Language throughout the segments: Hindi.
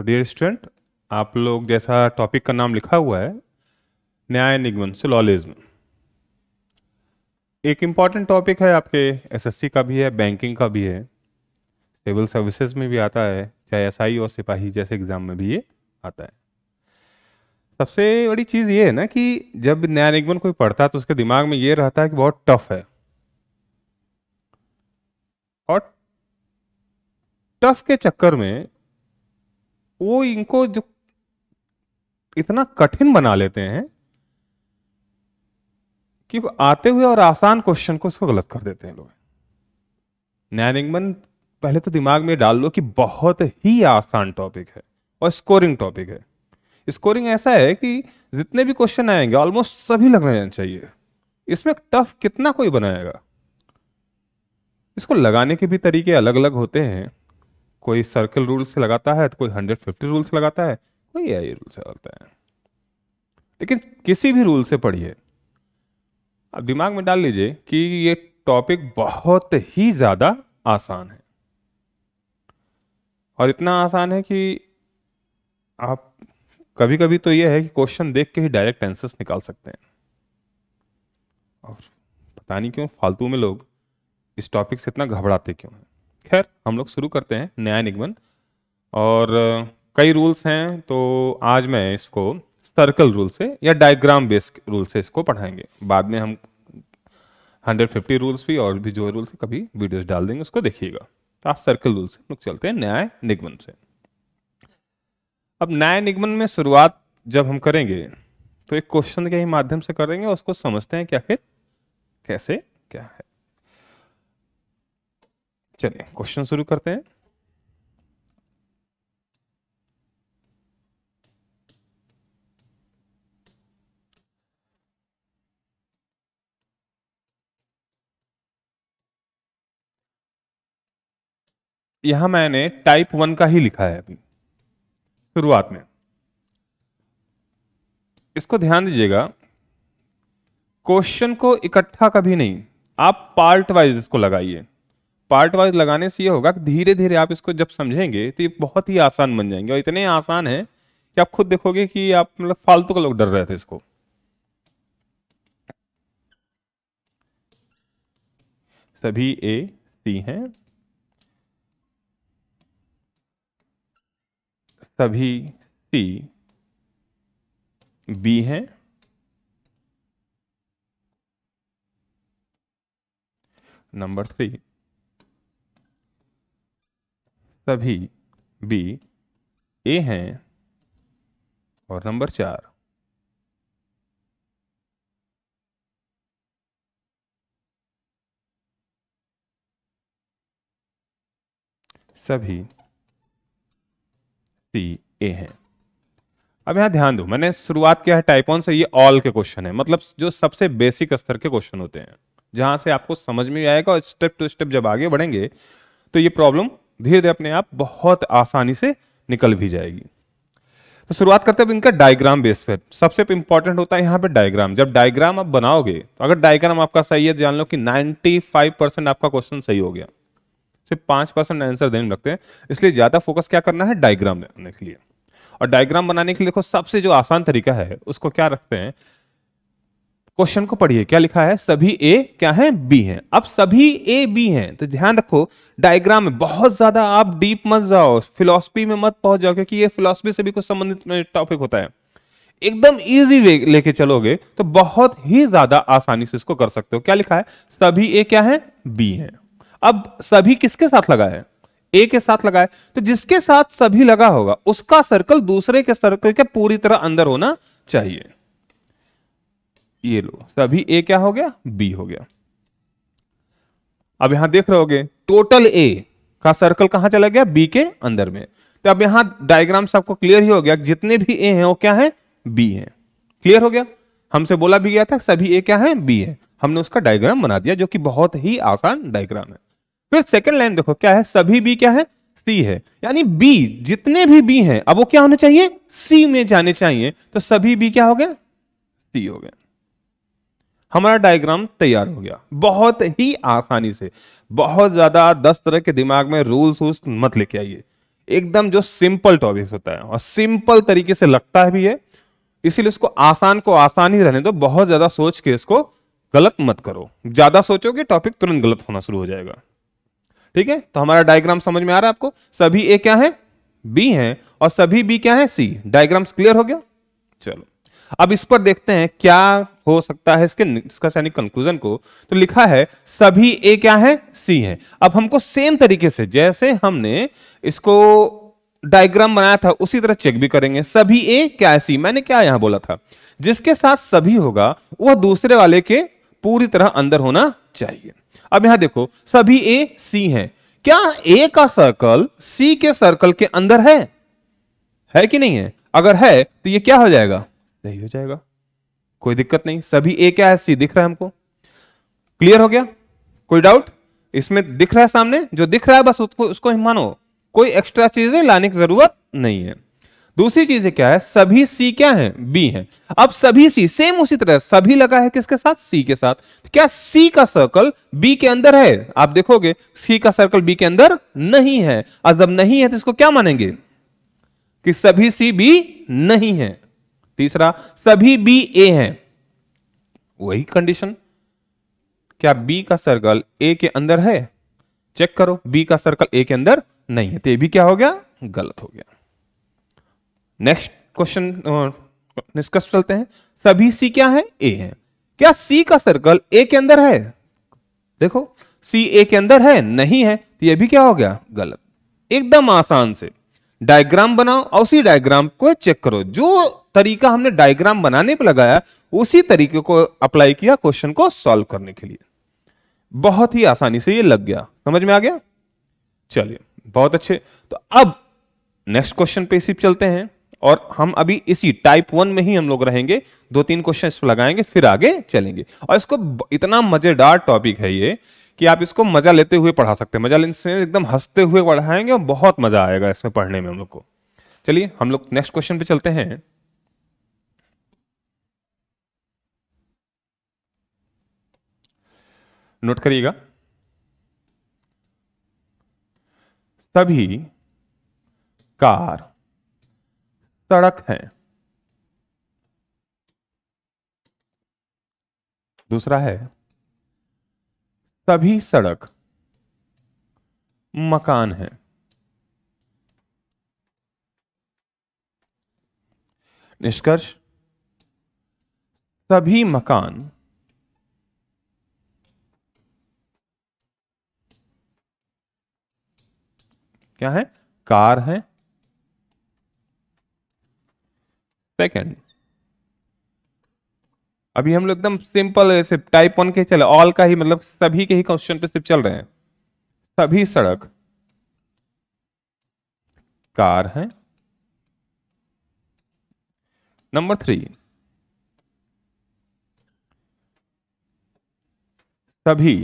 तो डियर स्टूडेंट आप लोग जैसा टॉपिक का नाम लिखा हुआ है न्याय निगमन सिलॉलिज्म एक इम्पॉर्टेंट टॉपिक है आपके एसएससी का भी है बैंकिंग का भी है सिविल सर्विसेज में भी आता है चाहे एसआई और सिपाही जैसे एग्जाम में भी ये आता है सबसे बड़ी चीज़ ये है ना कि जब न्याय निगमन कोई पढ़ता है तो उसके दिमाग में ये रहता है कि बहुत टफ है और टफ के चक्कर में वो इनको जो इतना कठिन बना लेते हैं कि आते हुए और आसान क्वेश्चन को उसको गलत कर देते हैं लोग नैनिंगमन पहले तो दिमाग में डाल लो कि बहुत ही आसान टॉपिक है और स्कोरिंग टॉपिक है स्कोरिंग ऐसा है कि जितने भी क्वेश्चन आएंगे ऑलमोस्ट सभी लगने चाहिए इसमें टफ कितना कोई बनाएगा इसको लगाने के भी तरीके अलग अलग होते हैं कोई सर्कल रूल से लगाता है तो कोई हंड्रेड फिफ्टी रूल से लगाता है कोई ए आई रूल से लगाता है लेकिन किसी भी रूल से पढ़िए अब दिमाग में डाल लीजिए कि ये टॉपिक बहुत ही ज़्यादा आसान है और इतना आसान है कि आप कभी कभी तो यह है कि क्वेश्चन देख के ही डायरेक्ट आंसर्स निकाल सकते हैं और पता नहीं क्यों फालतू में लोग इस टॉपिक से इतना घबराते क्यों हैं खैर हम लोग शुरू करते हैं नया निगमन और कई रूल्स हैं तो आज मैं इसको सर्कल रूल से या डायग्राम बेस्ड रूल से इसको पढ़ाएंगे बाद में हम 150 रूल्स भी और भी जो रूल्स कभी वीडियोस डाल देंगे उसको देखिएगा तो आज सर्कल रूल से लोग चलते हैं न्याय निगमन से अब न्याय निगमन में शुरुआत जब हम करेंगे तो एक क्वेश्चन के ही माध्यम से करेंगे उसको समझते हैं कि आखिर कैसे क्या है चलिए क्वेश्चन शुरू करते हैं यहां मैंने टाइप वन का ही लिखा है अभी शुरुआत में इसको ध्यान दीजिएगा क्वेश्चन को इकट्ठा कभी नहीं आप पार्ट वाइज इसको लगाइए पार्ट वाइज लगाने से ये होगा कि धीरे धीरे आप इसको जब समझेंगे तो ये बहुत ही आसान बन जाएंगे और इतने आसान है कि आप खुद देखोगे कि आप मतलब फालतू का लोग डर रहे थे इसको सभी ए सी हैं सभी सी बी हैं नंबर थ्री सभी बी ए हैं और नंबर चार सभी सी ए हैं अब यहां ध्यान दो मैंने शुरुआत किया है टाइपॉन से ये ऑल के क्वेश्चन है मतलब जो सबसे बेसिक स्तर के क्वेश्चन होते हैं जहां से आपको समझ में आएगा और स्टेप टू स्टेप जब आगे बढ़ेंगे तो ये प्रॉब्लम धीरे धीरे अपने आप बहुत आसानी से निकल भी जाएगी तो शुरुआत करते हैं इनका डायग्राम बेस पर सबसे इंपॉर्टेंट होता है यहां पे डायग्राम जब डायग्राम आप बनाओगे तो अगर डायग्राम आपका सही है तो जान लो कि 95 परसेंट आपका क्वेश्चन सही हो गया सिर्फ पांच परसेंट आंसर देने लगते हैं इसलिए ज़्यादा फोकस क्या करना है डायग्राम बनाने के लिए और डायग्राम बनाने के लिए देखो सबसे जो आसान तरीका है उसको क्या रखते हैं क्वेश्चन को पढ़िए क्या लिखा है सभी ए क्या है बी हैं अब सभी ए बी हैं तो ध्यान रखो डायग्राम में बहुत ज्यादा आप डीप मत जाओ फिलोसफी में मत पहुंच जाओ क्योंकि ये फिलोसफी से भी कुछ संबंधित टॉपिक होता है एकदम इजी वे लेके चलोगे तो बहुत ही ज्यादा आसानी से इसको कर सकते हो क्या लिखा है सभी ए क्या है बी है अब सभी किसके साथ लगा है ए के साथ लगा है तो जिसके साथ सभी लगा होगा उसका सर्कल दूसरे के सर्कल के पूरी तरह अंदर होना चाहिए ये लो सभी ए क्या हो गया बी हो गया अब यहां देख रहे हो टोटल ए का सर्कल कहां चला गया बी के अंदर में तो अब यहां डायग्राम से आपको क्लियर ही हो गया जितने भी ए हैं वो क्या है बी है क्लियर हो गया हमसे बोला भी गया था सभी ए क्या है बी है हमने उसका डायग्राम बना दिया जो कि बहुत ही आसान डायग्राम है फिर सेकंड लाइन देखो क्या है सभी बी क्या है सी है यानी बी जितने भी बी हैं अब वो क्या होने चाहिए सी में जाने चाहिए तो सभी बी क्या हो गया सी हो गया हमारा डायग्राम तैयार हो गया बहुत ही आसानी से बहुत ज्यादा दस तरह के दिमाग में रूल्स वूल्स मत लेके आइए एकदम जो सिंपल टॉपिक होता है और सिंपल तरीके से लगता है भी है इसीलिए इसको आसान को आसान ही रहने दो बहुत ज्यादा सोच के इसको गलत मत करो ज्यादा सोचोगे टॉपिक तुरंत गलत होना शुरू हो जाएगा ठीक है तो हमारा डायग्राम समझ में आ रहा है आपको सभी ए क्या है बी है और सभी बी क्या है सी डायग्राम्स क्लियर हो गया चलो अब इस पर देखते हैं क्या हो सकता है इसके इसका यानी कंक्लूजन को तो लिखा है सभी ए क्या है सी है अब हमको सेम तरीके से जैसे हमने इसको डायग्राम बनाया था उसी तरह चेक भी करेंगे सभी ए क्या है सी मैंने क्या यहां बोला था जिसके साथ सभी होगा वह दूसरे वाले के पूरी तरह अंदर होना चाहिए अब यहां देखो सभी ए सी है क्या ए का सर्कल सी के सर्कल के अंदर है है कि नहीं है अगर है तो ये क्या हो जाएगा सही हो जाएगा कोई दिक्कत नहीं सभी ए क्या है सी दिख रहा है हमको क्लियर हो गया कोई डाउट इसमें दिख रहा है सामने जो दिख रहा है बस उसको उसको मानो कोई एक्स्ट्रा चीजें लाने की जरूरत नहीं है दूसरी चीज क्या है सभी सी क्या है बी है अब सभी सी सेम उसी तरह सभी लगा है किसके साथ सी के साथ तो क्या सी का सर्कल बी के अंदर है आप देखोगे सी का सर्कल बी के अंदर नहीं है और जब नहीं है तो इसको क्या मानेंगे कि सभी सी बी नहीं है तीसरा सभी बी ए हैं वही कंडीशन क्या बी का सर्कल ए के अंदर है चेक करो बी का सर्कल ए के अंदर नहीं है तो ये भी क्या हो गया गलत हो गया नेक्स्ट क्वेश्चन निष्कर्ष चलते हैं सभी सी क्या है ए है क्या सी का सर्कल ए के अंदर है देखो सी ए के अंदर है नहीं है तो यह भी क्या हो गया गलत एकदम आसान से डायग्राम बनाओ और उसी डायग्राम को चेक करो जो तरीका हमने डायग्राम बनाने पर लगाया उसी तरीके को अप्लाई किया क्वेश्चन को सॉल्व करने के लिए बहुत ही आसानी से ये लग गया समझ में आ गया चलिए बहुत अच्छे तो अब नेक्स्ट क्वेश्चन पे इसी चलते हैं और हम अभी इसी टाइप वन में ही हम लोग रहेंगे दो तीन क्वेश्चन लगाएंगे फिर आगे चलेंगे और इसको इतना मजेदार टॉपिक है ये कि आप इसको मजा लेते हुए पढ़ा सकते हैं मजा लेने से एकदम हंसते हुए पढ़ाएंगे और बहुत मजा आएगा इसमें पढ़ने में हम लोग को चलिए हम लोग नेक्स्ट क्वेश्चन पे चलते हैं नोट करिएगा सभी कार सड़क है दूसरा है सभी सड़क मकान है निष्कर्ष सभी मकान क्या है कार है सेकंड अभी हम लोग एकदम सिंपल सिर्फ टाइप वन के चले ऑल का ही मतलब सभी के ही क्वेश्चन पे सिर्फ चल रहे हैं सभी सड़क कार है नंबर थ्री सभी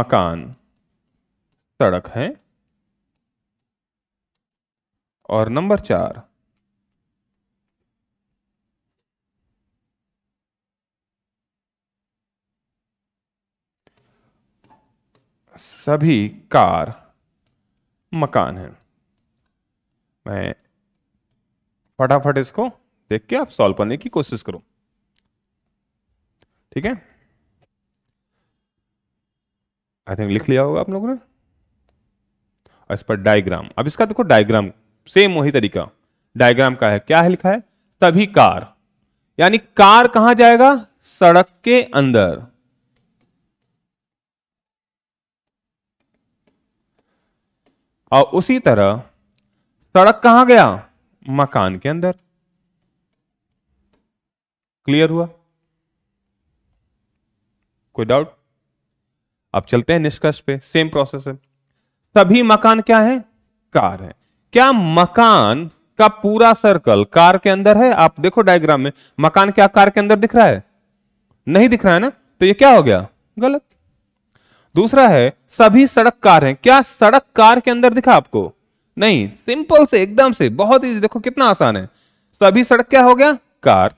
मकान सड़क हैं और नंबर चार सभी कार मकान हैं मैं फटाफट इसको देख के आप सॉल्व करने की कोशिश करो ठीक है आई थिंक लिख लिया होगा आप लोगों ने इस पर डायग्राम अब इसका देखो डायग्राम सेम वही तरीका डायग्राम का है क्या है लिखा है सभी कार यानी कार कहां जाएगा सड़क के अंदर और उसी तरह सड़क कहां गया मकान के अंदर क्लियर हुआ कोई डाउट अब चलते हैं निष्कर्ष पे सेम प्रोसेस है सभी मकान क्या है कार है क्या मकान का पूरा सर्कल कार के अंदर है आप देखो डायग्राम में मकान क्या कार के अंदर दिख रहा है नहीं दिख रहा है ना तो ये क्या हो गया गलत दूसरा है सभी सड़क कार हैं क्या सड़क कार के अंदर दिखा आपको नहीं सिंपल से एकदम से बहुत ही देखो कितना आसान है सभी सड़क क्या हो गया कार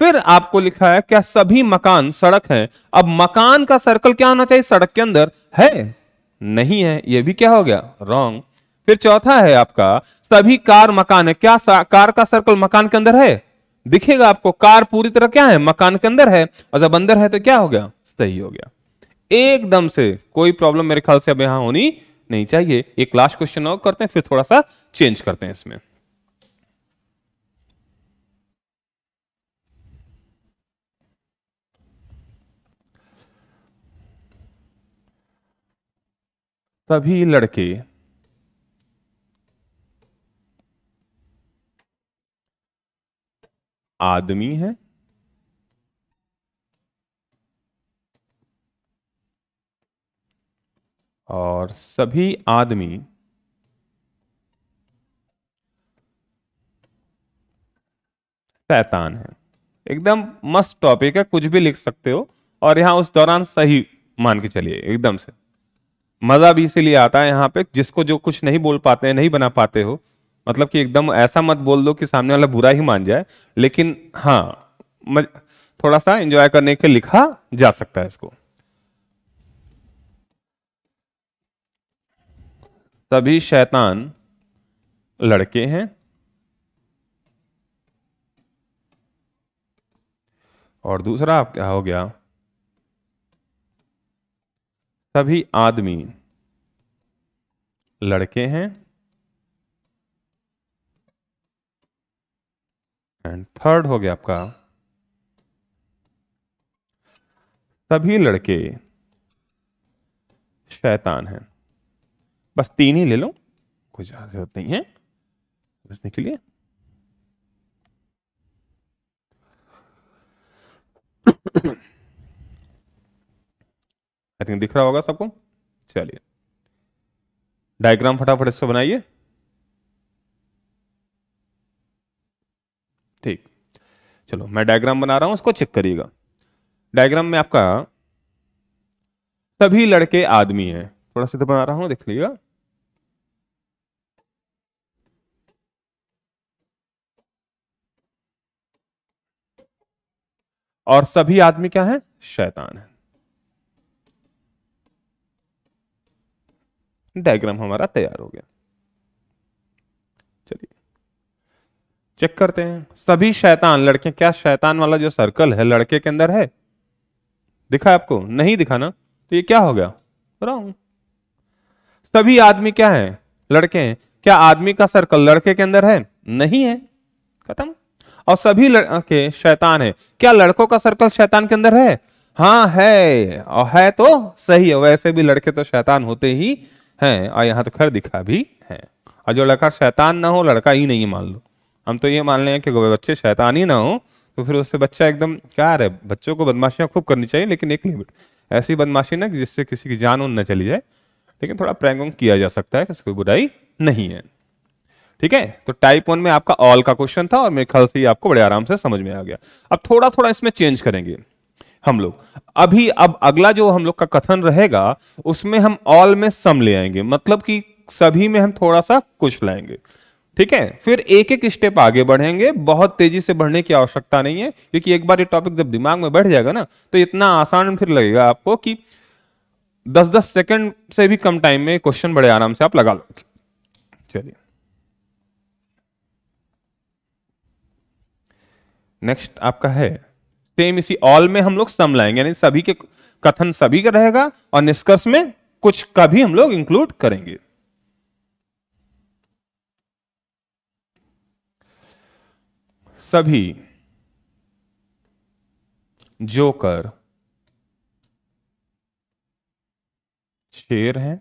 फिर आपको लिखा है क्या सभी मकान सड़क हैं अब मकान का सर्कल क्या होना चाहिए सड़क के अंदर है नहीं है यह भी क्या हो गया रॉन्ग फिर चौथा है आपका सभी कार मकान है क्या कार का सर्कल मकान के अंदर है दिखेगा आपको कार पूरी तरह क्या है मकान के अंदर है और जब अंदर है तो क्या हो गया सही हो गया एकदम से कोई प्रॉब्लम मेरे ख्याल से अब यहां होनी नहीं चाहिए एक लास्ट क्वेश्चन और करते हैं फिर थोड़ा सा चेंज करते हैं इसमें सभी लड़के आदमी हैं और सभी आदमी शैतान है एकदम मस्त टॉपिक है कुछ भी लिख सकते हो और यहाँ उस दौरान सही मान के चलिए एकदम से मजा भी इसीलिए आता है यहाँ पे जिसको जो कुछ नहीं बोल पाते हैं नहीं बना पाते हो मतलब कि एकदम ऐसा मत बोल दो कि सामने वाला बुरा ही मान जाए लेकिन हाँ थोड़ा सा एंजॉय करने के लिखा जा सकता है इसको सभी शैतान लड़के हैं और दूसरा आप क्या हो गया सभी आदमी लड़के हैं एंड थर्ड हो गया आपका सभी लड़के शैतान हैं बस तीन ही ले लो कोई ज़्यादा जरूरत नहीं है समझने के लिए आई थिंक दिख रहा होगा सबको चलिए डायग्राम फटाफट इसको बनाइए ठीक चलो मैं डायग्राम बना रहा हूं उसको चेक करिएगा डायग्राम में आपका सभी लड़के आदमी हैं थोड़ा सीधा बना तो रहा हूँ देख लीजिएगा और सभी आदमी क्या है शैतान है डायग्राम हमारा तैयार हो गया चलिए चेक करते हैं सभी शैतान लड़के क्या शैतान वाला जो सर्कल है लड़के के अंदर है दिखा आपको नहीं दिखा ना तो ये क्या हो गया रॉन्ग सभी आदमी क्या है लड़के हैं क्या आदमी का सर्कल लड़के के अंदर है नहीं है खत्म और सभी लड़के शैतान है क्या लड़कों का सर्कल शैतान के अंदर है हाँ है और है तो सही है वैसे भी लड़के तो शैतान होते ही हैं और यहाँ तो खैर दिखा भी है और जो लड़का शैतान ना हो लड़का ही नहीं मान लो हम तो ये मान लें हैं कि बच्चे शैतान ही ना हो तो फिर उससे बच्चा एकदम क्या है बच्चों को बदमाशियाँ खूब करनी चाहिए लेकिन एक लिमिट ऐसी बदमाशी ना जिससे किसी की जान उन न चली जाए लेकिन थोड़ा प्रैंग किया जा सकता है कोई बुराई नहीं है ठीक है तो टाइप वन में आपका ऑल का क्वेश्चन था और मेरे ख्याल से आपको बड़े आराम से समझ में आ गया अब थोड़ा थोड़ा इसमें चेंज करेंगे हम लोग अभी अब अगला जो हम लोग का कथन रहेगा उसमें हम ऑल में सम ले आएंगे मतलब कि सभी में हम थोड़ा सा कुछ लाएंगे ठीक है फिर एक एक स्टेप आगे बढ़ेंगे बहुत तेजी से बढ़ने की आवश्यकता नहीं है क्योंकि एक बार ये टॉपिक जब दिमाग में बढ़ जाएगा ना तो इतना आसान फिर लगेगा आपको कि दस दस सेकंड से भी कम टाइम में क्वेश्चन बड़े आराम से आप लगा लो चलिए नेक्स्ट आपका है सेम इसी ऑल में हम लोग सम लाएंगे यानी सभी के कथन सभी का रहेगा और निष्कर्ष में कुछ का भी हम लोग इंक्लूड करेंगे सभी जोकर शेर हैं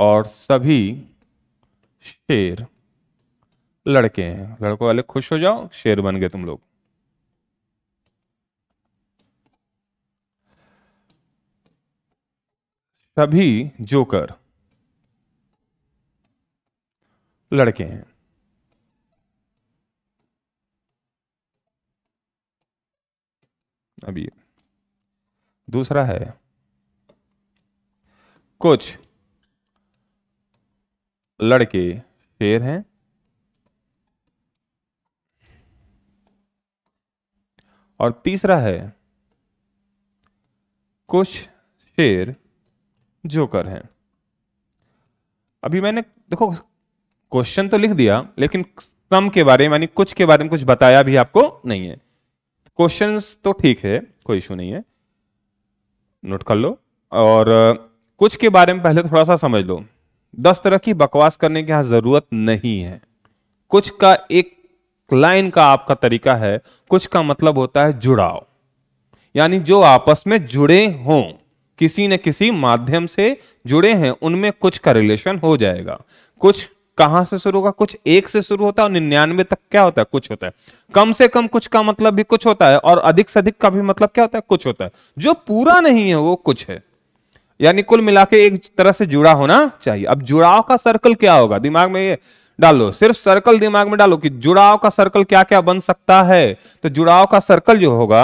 और सभी शेर लड़के हैं लड़कों वाले खुश हो जाओ शेर बन गए तुम लोग सभी जोकर लड़के हैं अभी है। दूसरा है कुछ लड़के शेर हैं और तीसरा है कुछ शेर जोकर हैं अभी मैंने देखो क्वेश्चन तो लिख दिया लेकिन सम के बारे में यानी कुछ के बारे में कुछ बताया भी आपको नहीं है क्वेश्चंस तो ठीक है कोई इशू नहीं है नोट कर लो और कुछ के बारे में पहले थोड़ा सा समझ लो दस तरह की बकवास करने की यहां ज़रूरत नहीं है कुछ का एक लाइन का आपका तरीका है कुछ का मतलब होता है जुड़ाव यानी जो आपस में जुड़े हों किसी न किसी माध्यम से जुड़े हैं उनमें कुछ का रिलेशन हो जाएगा कुछ कहां से शुरू होगा कुछ एक से शुरू होता है और निन्यानवे तक क्या होता है कुछ होता है कम से कम कुछ का मतलब भी कुछ होता है और अधिक से अधिक का भी मतलब क्या होता है कुछ होता है जो पूरा नहीं है वो कुछ है यानी कुल मिला के एक तरह से जुड़ा होना चाहिए अब जुड़ाव का सर्कल क्या होगा दिमाग में ये डालो सिर्फ सर्कल दिमाग में डालो कि जुड़ाव का सर्कल क्या क्या बन सकता है तो जुड़ाव का सर्कल जो होगा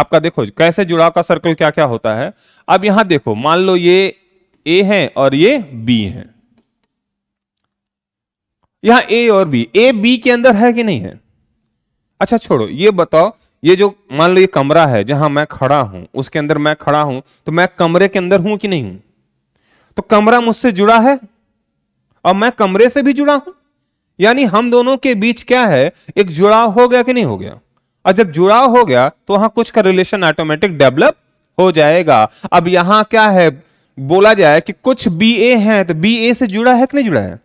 आपका देखो कैसे जुड़ाव का सर्कल क्या क्या होता है अब यहां देखो मान लो ये ए है और ये बी है यहां ए और बी ए बी के अंदर है कि नहीं है अच्छा छोड़ो ये बताओ ये जो मान लो ये कमरा है जहां मैं खड़ा हूं उसके अंदर मैं खड़ा हूं तो मैं कमरे के अंदर हूं कि नहीं हूं तो कमरा मुझसे जुड़ा है और मैं कमरे से भी जुड़ा हूं यानी हम दोनों के बीच क्या है एक जुड़ाव हो गया कि नहीं हो गया और जब जुड़ाव हो गया तो वहां कुछ का रिलेशन ऑटोमेटिक डेवलप हो जाएगा अब यहां क्या है बोला जाए कि कुछ बी ए है तो बी ए से जुड़ा है कि नहीं जुड़ा है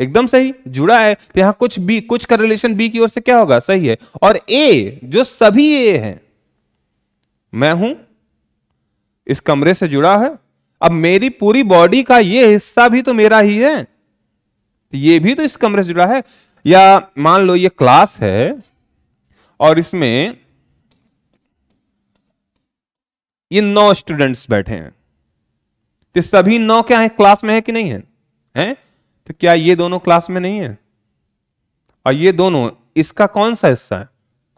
एकदम सही जुड़ा है तो यहां कुछ बी कुछ का रिलेशन बी की ओर से क्या होगा सही है और ए जो सभी ए हैं मैं हूं इस कमरे से जुड़ा है अब मेरी पूरी बॉडी का ये हिस्सा भी तो मेरा ही है तो ये भी तो इस कमरे से जुड़ा है या मान लो ये क्लास है और इसमें ये नौ स्टूडेंट्स बैठे हैं तो सभी नौ क्या है क्लास में है कि नहीं है है? तो क्या ये दोनों क्लास में नहीं है और ये दोनों इसका कौन सा हिस्सा है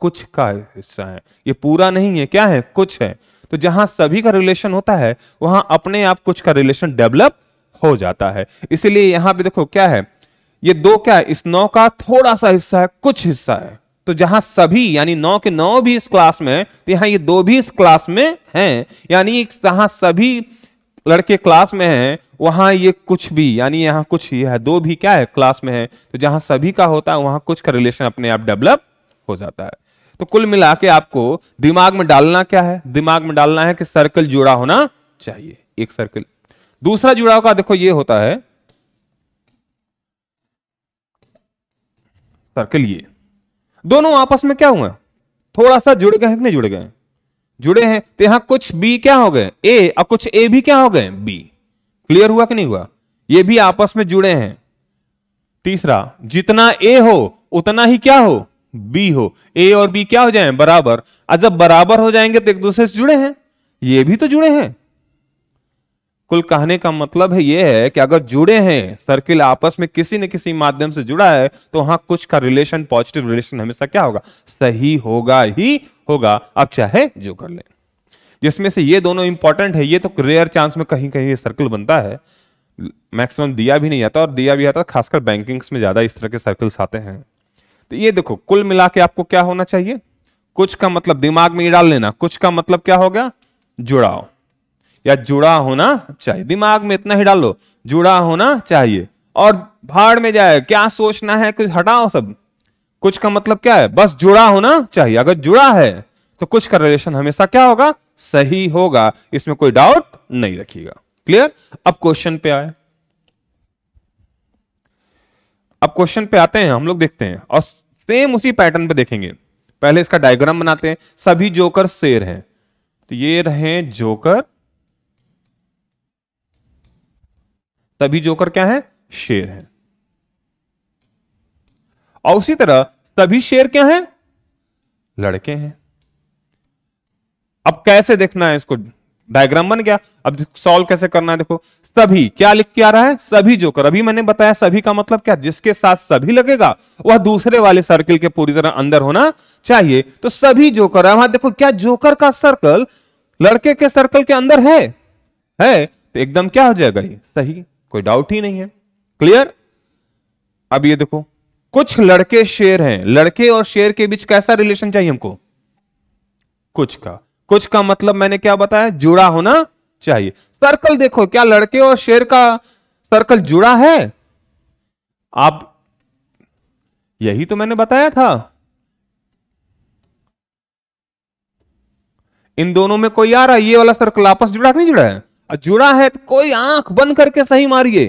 कुछ का हिस्सा है ये पूरा नहीं है क्या है कुछ है तो जहां सभी का रिलेशन होता है वहां अपने आप कुछ का रिलेशन डेवलप हो जाता है इसीलिए यहां पे देखो क्या है ये दो क्या है इस नौ का थोड़ा सा हिस्सा है कुछ हिस्सा है तो जहां सभी यानी नौ के नौ भी इस क्लास में है तो यहां ये दो भी इस क्लास में हैं यानी जहां सभी लड़के क्लास में हैं वहां ये कुछ भी यानी यहाँ कुछ ही है दो भी क्या है क्लास में है तो जहां सभी का होता है वहां कुछ का रिलेशन अपने आप डेवलप हो जाता है तो कुल मिला के आपको दिमाग में डालना क्या है दिमाग में डालना है कि सर्कल जुड़ा होना चाहिए एक सर्कल दूसरा जुड़ाव का देखो ये होता है सर्कल ये दोनों आपस में क्या हुआ थोड़ा सा जुड़ गए नहीं जुड़ गए जुड़े हैं तो यहां कुछ बी क्या हो गए ए और कुछ ए भी क्या हो गए बी क्लियर हुआ कि नहीं हुआ ये भी आपस में जुड़े हैं तीसरा जितना ए हो उतना ही क्या हो बी हो ए और बी क्या हो जाए बराबर और जब बराबर हो जाएंगे तो एक दूसरे से जुड़े हैं ये भी तो जुड़े हैं कुल कहने का मतलब है यह है कि अगर जुड़े हैं सर्किल आपस में किसी न किसी माध्यम से जुड़ा है तो वहां कुछ का रिलेशन पॉजिटिव रिलेशन हमेशा क्या होगा सही होगा ही होगा अब चाहे जो कर लें जिसमें से ये दोनों इंपॉर्टेंट है ये तो रेयर चांस में कहीं कहीं ये सर्कल बनता है मैक्सिमम दिया भी नहीं जाता और दिया भी आता खासकर बैंकिंग्स में ज़्यादा इस तरह के सर्कल्स आते हैं तो ये देखो कुल मिला के आपको क्या होना चाहिए कुछ का मतलब दिमाग में ये डाल लेना कुछ का मतलब क्या हो गया जुड़ाओ या जुड़ा होना चाहिए दिमाग में इतना ही डालो जुड़ा होना चाहिए और भाड़ में जाए क्या सोचना है कुछ हटाओ सब कुछ का मतलब क्या है बस जुड़ा होना चाहिए अगर जुड़ा है तो कुछ का रिलेशन हमेशा क्या होगा सही होगा इसमें कोई डाउट नहीं रखिएगा क्लियर अब क्वेश्चन पे आए अब क्वेश्चन पे आते हैं हम लोग देखते हैं और सेम उसी पैटर्न पे देखेंगे पहले इसका डायग्राम बनाते हैं सभी जोकर शेर हैं तो ये रहे जोकर सभी जोकर क्या है शेर हैं और उसी तरह सभी शेर क्या हैं लड़के हैं अब कैसे देखना है इसको डायग्राम बन गया अब सॉल्व कैसे करना है देखो सभी क्या लिख के आ रहा है सभी जोकर अभी मैंने बताया सभी का मतलब क्या जिसके साथ सभी लगेगा वह दूसरे वाले सर्किल के पूरी तरह अंदर होना चाहिए तो सभी जोकर है वहां देखो क्या जोकर का सर्कल लड़के के सर्कल के अंदर है है तो एकदम क्या हो जाएगा ये सही कोई डाउट ही नहीं है क्लियर अब ये देखो कुछ लड़के शेर हैं लड़के और शेर के बीच कैसा रिलेशन चाहिए हमको कुछ का कुछ का मतलब मैंने क्या बताया जुड़ा होना चाहिए सर्कल देखो क्या लड़के और शेर का सर्कल जुड़ा है आप यही तो मैंने बताया था इन दोनों में कोई आ रहा है ये वाला सर्कल आपस जुड़ा नहीं जुड़ा है जुड़ा है तो कोई आंख बंद करके सही मारिए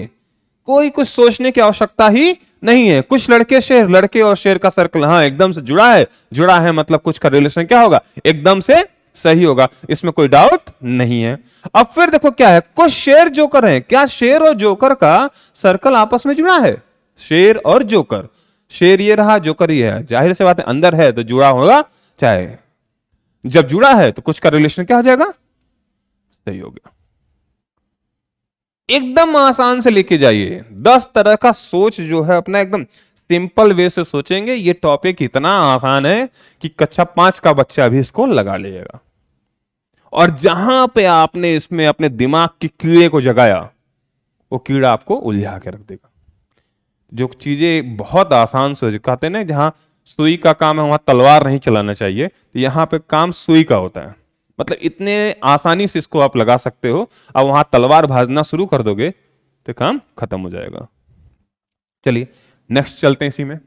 कोई कुछ सोचने की आवश्यकता ही नहीं है कुछ लड़के शेर लड़के और शेर का सर्कल हाँ एकदम से जुड़ा है जुड़ा है मतलब कुछ का रिलेशन क्या होगा एकदम से सही होगा इसमें कोई डाउट नहीं है अब फिर देखो क्या है कुछ शेर जोकर है क्या शेर और जोकर का सर्कल आपस में जुड़ा है शेर और जोकर शेर ये रहा जोकर ये है जाहिर से बात है अंदर है तो जुड़ा होगा चाहे जब जुड़ा है तो कुछ का रिलेशन क्या हो जाएगा सही हो गया एकदम आसान से लेके जाइए दस तरह का सोच जो है अपना एकदम सिंपल वे से सोचेंगे ये टॉपिक इतना आसान है कि कक्षा पांच का बच्चा भी इसको लगा लेगा और जहां पे आपने इसमें अपने दिमाग के कीड़े को जगाया वो कीड़ा आपको उलझा के रख देगा जो चीजें बहुत आसान से कहते हैं ना जहां सुई का काम है वहां तलवार नहीं चलाना चाहिए तो यहां पे काम सुई का होता है मतलब इतने आसानी से इसको आप लगा सकते हो अब वहां तलवार भाजना शुरू कर दोगे तो काम खत्म हो जाएगा चलिए नेक्स्ट चलते हैं इसी में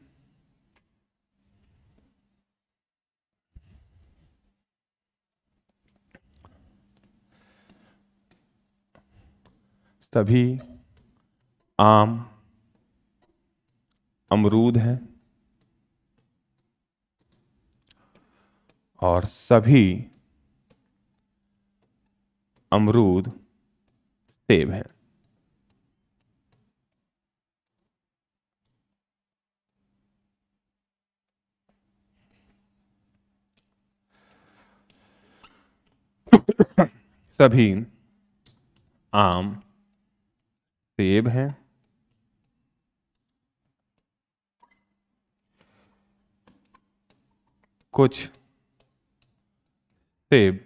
तभी आम अमरूद हैं और सभी अमरूद सेब हैं सभी आम सेब हैं कुछ सेब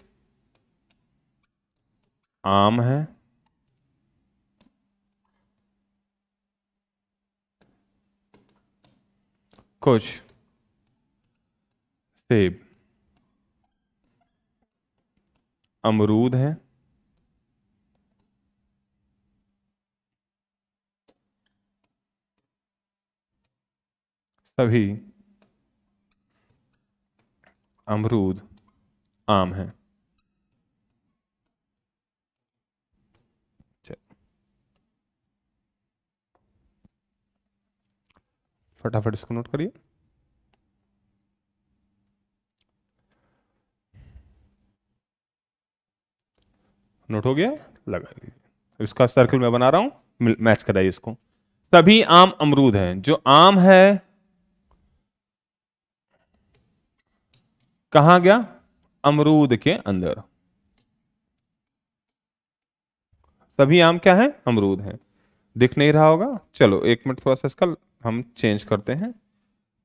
आम है कुछ सेब अमरूद हैं सभी अमरूद आम हैं फटाफट इसको नोट करिए नोट हो गया लगा लीजिए इसका सर्कल मैं बना रहा हूं मैच कराइए इसको सभी आम अमरूद हैं जो आम है कहा गया अमरूद के अंदर सभी आम क्या है अमरूद है दिख नहीं रहा होगा चलो एक मिनट थोड़ा सा इसका हम चेंज करते हैं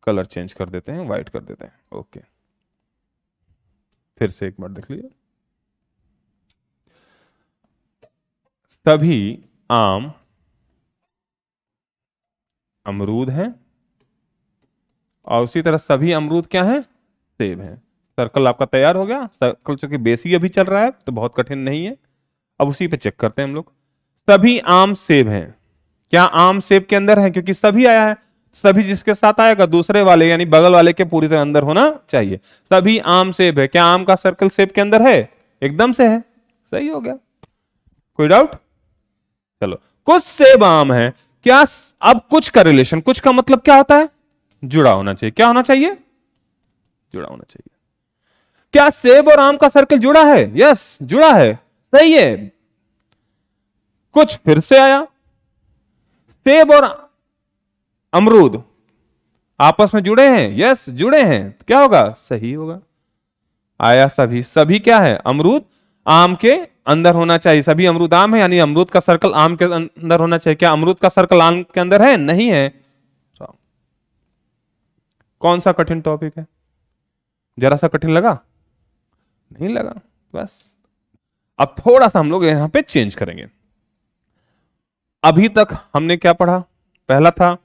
कलर चेंज कर देते हैं व्हाइट कर देते हैं ओके फिर से एक मिनट देख लीजिए सभी आम अमरूद हैं और उसी तरह सभी अमरूद क्या हैं सेब हैं सर्कल आपका तैयार हो गया सर्कल चूंकि बेसी अभी चल रहा है तो बहुत कठिन नहीं है अब उसी पे चेक करते हैं हम लोग सभी आम सेब हैं क्या आम सेब के अंदर है क्योंकि सभी आया है सभी जिसके साथ आएगा दूसरे वाले यानी बगल वाले के पूरी तरह अंदर होना चाहिए सभी आम सेब है क्या आम का सर्कल सेब के अंदर है एकदम से है सही हो गया कोई डाउट चलो कुछ सेब आम है क्या अब कुछ का रिलेशन कुछ का मतलब क्या होता है जुड़ा होना चाहिए क्या होना चाहिए जुड़ा होना चाहिए क्या सेब और आम का सर्कल जुड़ा है यस जुड़ा है सही है कुछ फिर से आया सेब और अमरूद आपस में जुड़े हैं यस जुड़े हैं क्या होगा सही होगा आया सभी सभी क्या है अमरूद आम के अंदर होना चाहिए सभी अमरूद आम है यानी अमरूद का सर्कल आम के अं-, अंदर होना चाहिए क्या अमरूद का सर्कल आम के अंदर है नहीं है कौन सा कठिन टॉपिक है जरा सा कठिन लगा नहीं लगा बस अब थोड़ा सा हम लोग यहां पे चेंज करेंगे अभी तक हमने क्या पढ़ा पहला था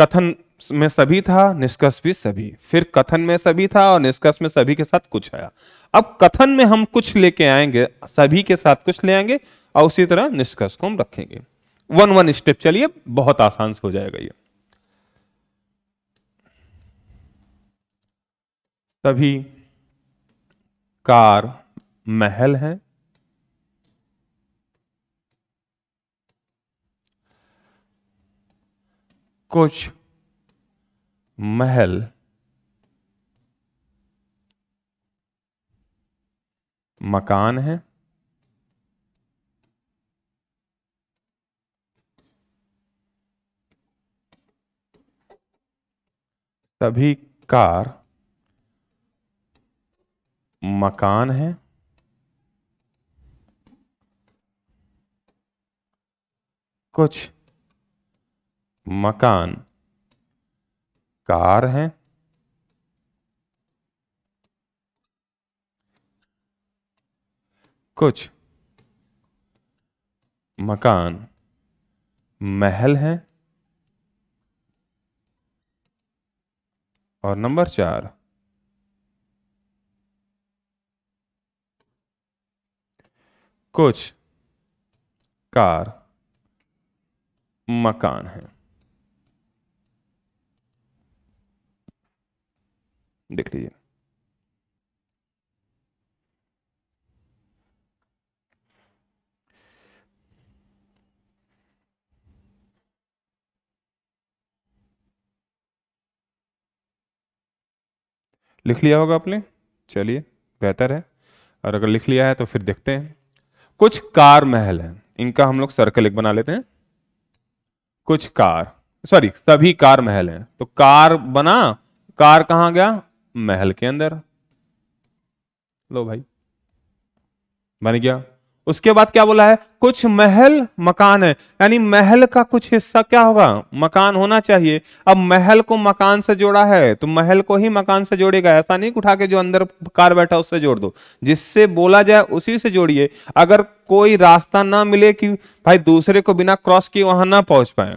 कथन में सभी था निष्कर्ष भी सभी फिर कथन में सभी था और निष्कर्ष में सभी के साथ कुछ आया अब कथन में हम कुछ लेके आएंगे सभी के साथ कुछ ले आएंगे और उसी तरह निष्कर्ष को हम रखेंगे वन वन स्टेप चलिए बहुत आसान से हो जाएगा ये सभी कार महल हैं कुछ महल मकान है सभी कार मकान है कुछ मकान कार है कुछ मकान महल है और नंबर चार कुछ कार मकान है देख लीजिए लिख लिया होगा आपने चलिए बेहतर है और अगर लिख लिया है तो फिर देखते हैं कुछ कार महल हैं इनका हम लोग सर्कल एक बना लेते हैं कुछ कार सॉरी सभी कार महल हैं तो कार बना कार कहां गया महल के अंदर लो भाई बन गया उसके बाद क्या बोला है कुछ महल मकान है यानी महल का कुछ हिस्सा क्या होगा मकान होना चाहिए अब महल को मकान से जोड़ा है तो महल को ही मकान से जोड़ेगा ऐसा नहीं उठा के जो अंदर कार बैठा उससे जोड़ दो जिससे बोला जाए उसी से जोड़िए अगर कोई रास्ता ना मिले कि भाई दूसरे को बिना क्रॉस किए वहां ना पहुंच पाए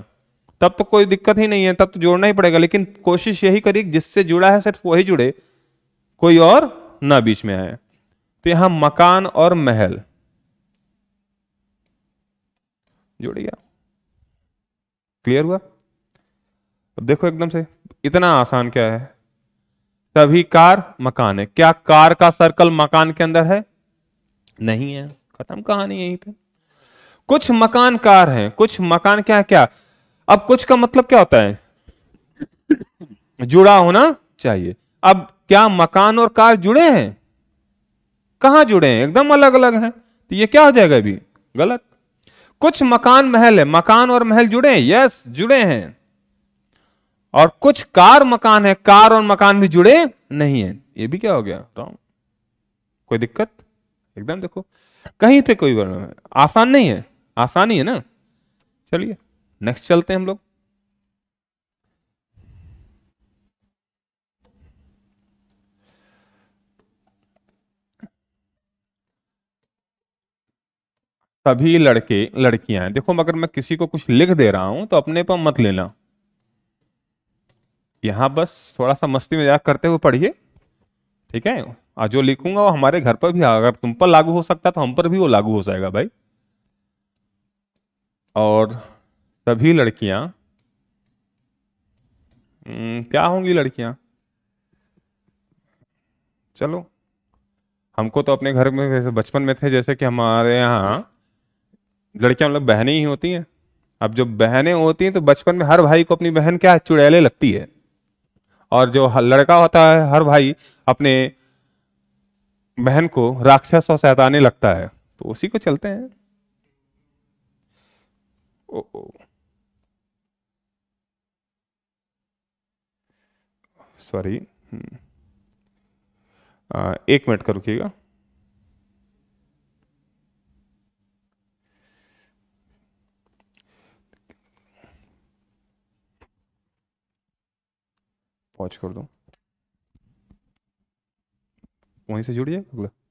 तब तो कोई दिक्कत ही नहीं है तब तो जोड़ना ही पड़ेगा लेकिन कोशिश यही करिए जिससे जुड़ा है सिर्फ वही जुड़े कोई और ना बीच में आए तो यहां मकान और महल जुड़ गया क्लियर हुआ अब देखो एकदम से इतना आसान क्या है सभी कार मकान है क्या कार का सर्कल मकान के अंदर है नहीं है खत्म कहानी यहीं पे कुछ मकान कार हैं कुछ मकान क्या है क्या अब कुछ का मतलब क्या होता है जुड़ा होना चाहिए अब क्या मकान और कार जुड़े हैं कहां जुड़े हैं एकदम अलग अलग हैं तो ये क्या हो जाएगा अभी गलत कुछ मकान महल है मकान और महल जुड़े हैं यस जुड़े हैं और कुछ कार मकान है कार और मकान भी जुड़े नहीं है ये भी क्या हो गया रॉन्ग कोई दिक्कत एकदम देखो कहीं पे कोई आसान नहीं है आसानी है ना चलिए नेक्स्ट चलते हैं हम लोग सभी लड़के लड़कियां हैं देखो मगर मैं किसी को कुछ लिख दे रहा हूं तो अपने पर मत लेना यहाँ बस थोड़ा सा मस्ती मजाक करते हुए पढ़िए ठीक है और जो लिखूंगा वो हमारे घर पर भी अगर तुम पर लागू हो सकता है तो हम पर भी वो लागू हो जाएगा भाई और सभी लड़कियां हम्म, क्या होंगी लड़कियां चलो हमको तो अपने घर में बचपन में थे जैसे कि हमारे यहाँ लड़कियां मतलब बहने बहनें ही होती हैं अब जो बहनें होती हैं तो बचपन में हर भाई को अपनी बहन क्या चुड़ैले लगती है और जो लड़का होता है हर भाई अपने बहन को राक्षस और सहताने लगता है तो उसी को चलते हैं ओ, ओ। सॉरी हम्म। एक मिनट का रुकिएगा पॉज कर दूँ वहीं से जुड़िए अगला